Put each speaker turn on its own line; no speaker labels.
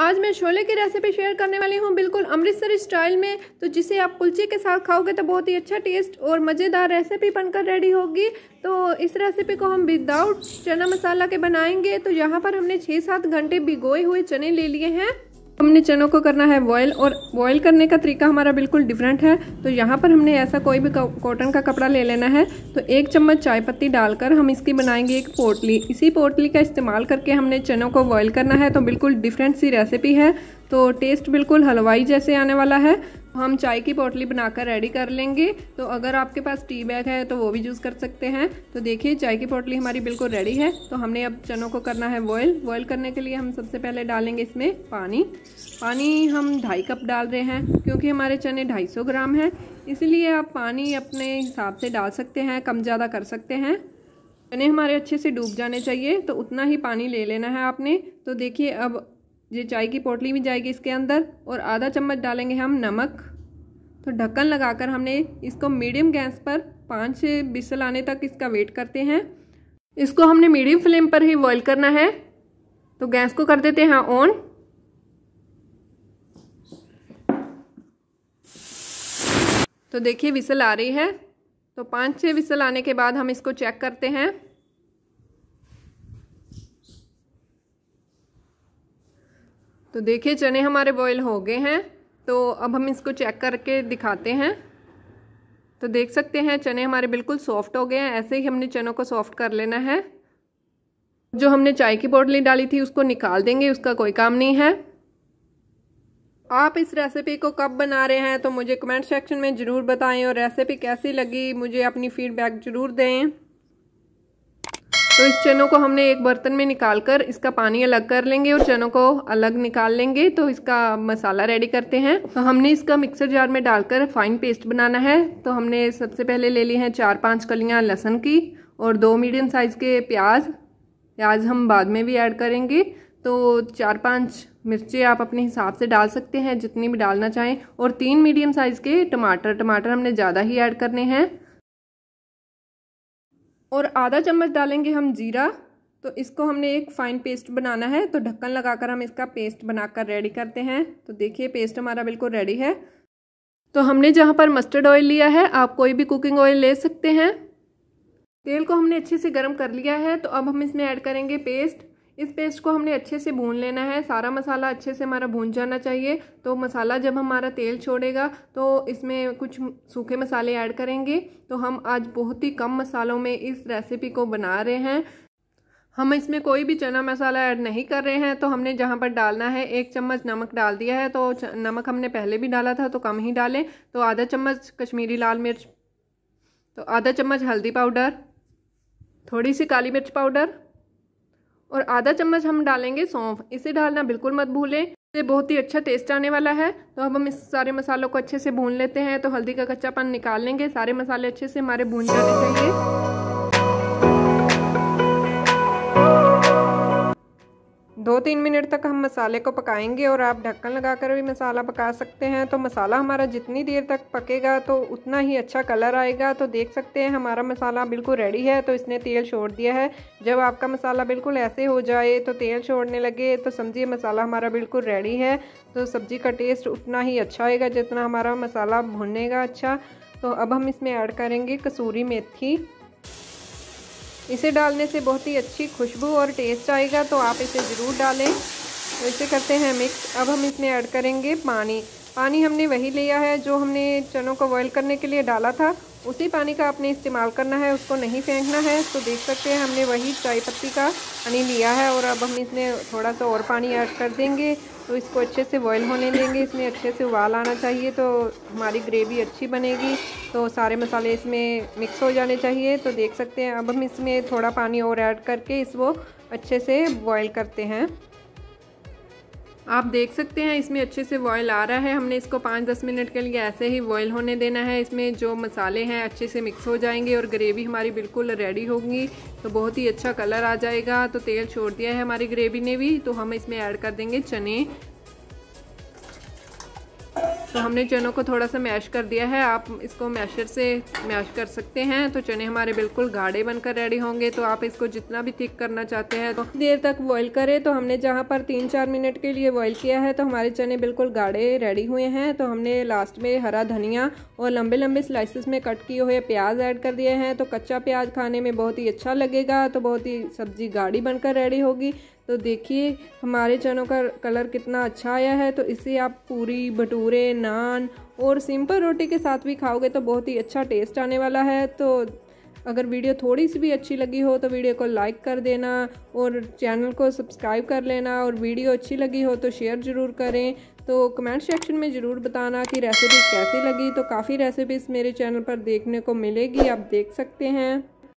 आज मैं छोले की रेसिपी शेयर करने वाली हूँ बिल्कुल अमृतसर स्टाइल में तो जिसे आप कुलचे के साथ खाओगे तो बहुत ही अच्छा टेस्ट और मज़ेदार रेसिपी बनकर रेडी होगी तो इस रेसिपी को हम विदाउट चना मसाला के बनाएंगे तो यहाँ पर हमने छः सात घंटे भिगोए हुए चने ले लिए हैं हमने चनों को करना है बॉयल और बॉयल करने का तरीका हमारा बिल्कुल डिफरेंट है तो यहाँ पर हमने ऐसा कोई भी कॉटन का कपड़ा ले लेना है तो एक चम्मच चाय पत्ती डालकर हम इसकी बनाएंगे एक पोटली इसी पोटली का इस्तेमाल करके हमने चनों को बॉयल करना है तो बिल्कुल डिफरेंट सी रेसिपी है तो टेस्ट बिल्कुल हलवाई जैसे आने वाला है हम चाय की पोटली बनाकर रेडी कर लेंगे तो अगर आपके पास टी बैग है तो वो भी यूज़ कर सकते हैं तो देखिए चाय की पोटली हमारी बिल्कुल रेडी है तो हमने अब चनों को करना है बॉयल बॉयल करने के लिए हम सबसे पहले डालेंगे इसमें पानी पानी हम ढाई कप डाल रहे हैं क्योंकि हमारे चने सौ ग्राम हैं इसीलिए आप पानी अपने हिसाब से डाल सकते हैं कम ज़्यादा कर सकते हैं चने हमारे अच्छे से डूब जाने चाहिए तो उतना ही पानी ले लेना है आपने तो देखिए अब ये चाय की पोटली भी जाएगी इसके अंदर और आधा चम्मच डालेंगे हम नमक तो ढक्कन लगाकर हमने इसको मीडियम गैस पर पाँच बिसल आने तक इसका वेट करते हैं इसको हमने मीडियम फ्लेम पर ही बॉयल करना है तो गैस को कर देते हैं ऑन तो देखिए विसल आ रही है तो पाँच छः विसल आने के बाद हम इसको चेक करते हैं तो देखिए चने हमारे बॉयल हो गए हैं तो अब हम इसको चेक करके दिखाते हैं तो देख सकते हैं चने हमारे बिल्कुल सॉफ्ट हो गए हैं ऐसे ही हमने चनों को सॉफ्ट कर लेना है जो हमने चाय की बोटली डाली थी उसको निकाल देंगे उसका कोई काम नहीं है आप इस रेसिपी को कब बना रहे हैं तो मुझे कमेंट सेक्शन में ज़रूर बताएं और रेसिपी कैसी लगी मुझे अपनी फीडबैक ज़रूर दें तो इस चनों को हमने एक बर्तन में निकाल कर इसका पानी अलग कर लेंगे और चनों को अलग निकाल लेंगे तो इसका मसाला रेडी करते हैं तो हमने इसका मिक्सर जार में डालकर फाइन पेस्ट बनाना है तो हमने सबसे पहले ले ली हैं चार पाँच कलियाँ लहसन की और दो मीडियम साइज़ के प्याज प्याज हम बाद में भी ऐड करेंगे तो चार पाँच मिर्चें आप अपने हिसाब से डाल सकते हैं जितनी भी डालना चाहें और तीन मीडियम साइज़ के टमाटर टमाटर हमने ज़्यादा ही ऐड करने हैं और आधा चम्मच डालेंगे हम जीरा तो इसको हमने एक फाइन पेस्ट बनाना है तो ढक्कन लगाकर हम इसका पेस्ट बनाकर रेडी करते हैं तो देखिए पेस्ट हमारा बिल्कुल रेडी है तो हमने जहाँ पर मस्टर्ड ऑयल लिया है आप कोई भी कुकिंग ऑयल ले सकते हैं तेल को हमने अच्छे से गर्म कर लिया है तो अब हम इसमें ऐड करेंगे पेस्ट इस पेस्ट को हमने अच्छे से भून लेना है सारा मसाला अच्छे से हमारा भून जाना चाहिए तो मसाला जब हमारा तेल छोड़ेगा तो इसमें कुछ सूखे मसाले ऐड करेंगे तो हम आज बहुत ही कम मसालों में इस रेसिपी को बना रहे हैं हम इसमें कोई भी चना मसाला ऐड नहीं कर रहे हैं तो हमने जहाँ पर डालना है एक चम्मच नमक डाल दिया है तो नमक हमने पहले भी डाला था तो कम ही डालें तो आधा चम्मच कश्मीरी लाल मिर्च तो आधा चम्मच हल्दी पाउडर थोड़ी सी काली मिर्च पाउडर और आधा चम्मच हम डालेंगे सौंफ इसे डालना बिल्कुल मत भूलें इससे बहुत ही अच्छा टेस्ट आने वाला है तो अब हम इस सारे मसालों को अच्छे से भून लेते हैं तो हल्दी का कच्चापन निकाल लेंगे सारे मसाले अच्छे से हमारे भून जाने चाहिए दो तीन मिनट तक हम मसाले को पकाएंगे और आप ढक्कन लगाकर भी मसाला पका सकते हैं तो मसाला हमारा जितनी देर तक पकेगा तो उतना ही अच्छा कलर आएगा तो देख सकते हैं हमारा मसाला बिल्कुल रेडी है तो इसने तेल छोड़ दिया है जब आपका मसाला बिल्कुल ऐसे हो जाए तो तेल छोड़ने लगे तो समझिए मसाला हमारा बिल्कुल रेडी है तो सब्ज़ी का टेस्ट उतना ही अच्छा आएगा जितना हमारा मसाला भुनेगा अच्छा तो अब हम इसमें ऐड करेंगे कसूरी मेथी इसे डालने से बहुत ही अच्छी खुशबू और टेस्ट आएगा तो आप इसे ज़रूर डालें तो इसे करते हैं मिक्स अब हम इसमें ऐड करेंगे पानी पानी हमने वही लिया है जो हमने चनों को बॉयल करने के लिए डाला था उसी पानी का आपने इस्तेमाल करना है उसको नहीं फेंकना है तो देख सकते हैं हमने वही चाय पत्ती का पानी लिया है और अब हम इसमें थोड़ा सा और पानी ऐड कर देंगे तो इसको अच्छे से बॉयल होने देंगे इसमें अच्छे से उबाल आना चाहिए तो हमारी ग्रेवी अच्छी बनेगी तो सारे मसाले इसमें मिक्स हो जाने चाहिए तो देख सकते हैं अब हम इसमें थोड़ा पानी और ऐड करके इसको अच्छे से बॉयल करते हैं आप देख सकते हैं इसमें अच्छे से बॉयल आ रहा है हमने इसको पाँच दस मिनट के लिए ऐसे ही बॉयल होने देना है इसमें जो मसाले हैं अच्छे से मिक्स हो जाएंगे और ग्रेवी हमारी बिल्कुल रेडी होगी तो बहुत ही अच्छा कलर आ जाएगा तो तेल छोड़ दिया है हमारी ग्रेवी ने भी तो हम इसमें ऐड कर देंगे चने तो हमने चनों को थोड़ा सा मैश कर दिया है आप इसको मैशर से मैश कर सकते हैं तो चने हमारे बिल्कुल गाढ़े बनकर रेडी होंगे तो आप इसको जितना भी थिक करना चाहते हैं तो देर तक बॉयल करें तो हमने जहाँ पर तीन चार मिनट के लिए बॉयल किया है तो हमारे चने बिल्कुल गाढ़े रेडी हुए हैं तो हमने लास्ट में हरा धनिया और लंबे लंबे स्लाइसिस में कट किए हुए प्याज ऐड कर दिए हैं तो कच्चा प्याज खाने में बहुत ही अच्छा लगेगा तो बहुत ही सब्जी गाढ़ी बनकर रेडी होगी तो देखिए हमारे चनों का कलर कितना अच्छा आया है तो इसे आप पूरी भटूरे नान और सिंपल रोटी के साथ भी खाओगे तो बहुत ही अच्छा टेस्ट आने वाला है तो अगर वीडियो थोड़ी सी भी अच्छी लगी हो तो वीडियो को लाइक कर देना और चैनल को सब्सक्राइब कर लेना और वीडियो अच्छी लगी हो तो शेयर ज़रूर करें तो कमेंट सेक्शन में ज़रूर बताना कि रेसिपी कैसी लगी तो काफ़ी रेसिपीज़ मेरे चैनल पर देखने को मिलेगी आप देख सकते हैं